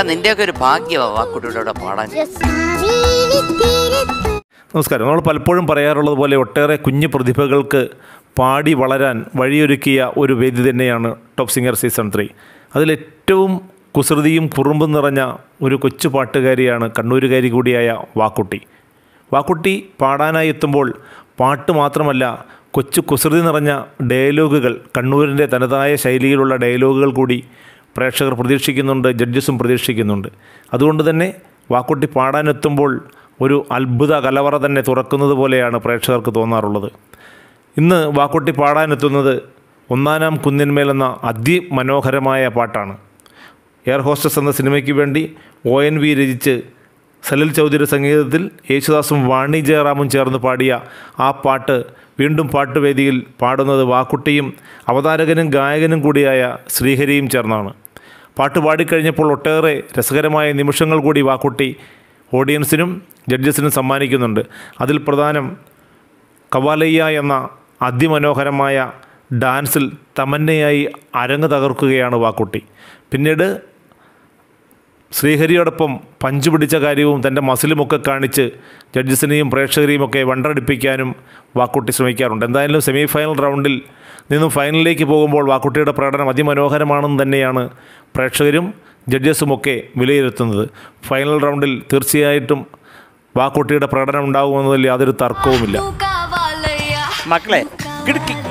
എടാ ഒക്കെ ഒരു ആ വാക്കുട്ടിയുടെ പാടാൻ നമസ്കാരം നമ്മൾ പലപ്പോഴും പറയാറുള്ളത് പോലെ ഒട്ടേറെ കുഞ്ഞു പ്രതിഭകൾക്ക് പാടി വളരാൻ വഴിയൊരുക്കിയ ഒരു വേദി തന്നെയാണ് ടോപ്പ് സിംഗർ സീസൺ ത്രീ അതിലേറ്റവും കുസൃതിയും കുറുമ്പും നിറഞ്ഞ ഒരു കൊച്ചു പാട്ടുകാരിയാണ് കണ്ണൂരുകാരി കൂടിയായ വാക്കുട്ടി വാക്കുട്ടി പാടാനായി എത്തുമ്പോൾ പാട്ട് മാത്രമല്ല കൊച്ചു കുസൃതി നിറഞ്ഞ ഡയലോഗുകൾ കണ്ണൂരിൻ്റെ തനതായ ശൈലിയിലുള്ള ഡയലോഗുകൾ കൂടി പ്രേക്ഷകർ പ്രതീക്ഷിക്കുന്നുണ്ട് ജഡ്ജസും പ്രതീക്ഷിക്കുന്നുണ്ട് അതുകൊണ്ട് തന്നെ വാക്കുട്ടി പാടാനെത്തുമ്പോൾ ഒരു അത്ഭുത കലവറ തന്നെ തുറക്കുന്നത് പോലെയാണ് പ്രേക്ഷകർക്ക് തോന്നാറുള്ളത് ഇന്ന് വാക്കുട്ടി പാടാനെത്തുന്നത് ഒന്നാനാം കുന്നിന്മേലെന്ന അതിമനോഹരമായ പാട്ടാണ് എയർ ഹോസ്റ്റസ് എന്ന സിനിമയ്ക്ക് വേണ്ടി ഒ എൻ വി രചിച്ച് സലിൽ ചൗധരി സംഗീതത്തിൽ യേശുദാസും വാണി ജയറാമും ചേർന്ന് പാടിയ ആ പാട്ട് വീണ്ടും പാട്ടുവേദിയിൽ പാടുന്നത് വാക്കുട്ടിയും അവതാരകനും ഗായകനും കൂടിയായ ശ്രീഹരിയും ചേർന്നാണ് പാട്ട് പാടിക്കഴിഞ്ഞപ്പോൾ ഒട്ടേറെ രസകരമായ നിമിഷങ്ങൾ കൂടി വാക്കുട്ടി ഓഡിയൻസിനും ജഡ്ജസിനും സമ്മാനിക്കുന്നുണ്ട് അതിൽ പ്രധാനം കവാലയ്യ എന്ന അതിമനോഹരമായ ഡാൻസിൽ തമന്നയായി അരങ്ങ് തകർക്കുകയാണ് വാക്കുട്ടി പിന്നീട് ശ്രീഹരിയോടൊപ്പം പഞ്ച് പിടിച്ച കാര്യവും തൻ്റെ മസിലുമൊക്കെ കാണിച്ച് ജഡ്ജസിനെയും പ്രേക്ഷകരെയും ഒക്കെ വണ്ടടിപ്പിക്കാനും വാക്കുട്ടി ശ്രമിക്കാറുണ്ട് എന്തായാലും സെമി ഫൈനൽ റൗണ്ടിൽ നിന്നും ഫൈനലിലേക്ക് പോകുമ്പോൾ വാക്കുട്ടിയുടെ പ്രകടനം അതിമനോഹരമാണെന്ന് തന്നെയാണ് പ്രേക്ഷകരും ജഡ്ജസുമൊക്കെ വിലയിരുത്തുന്നത് ഫൈനൽ റൗണ്ടിൽ തീർച്ചയായിട്ടും വാക്കുട്ടിയുടെ പ്രകടനം ഉണ്ടാകുമെന്നതിൽ യാതൊരു തർക്കവുമില്ല മക്കളെ കിടക്കി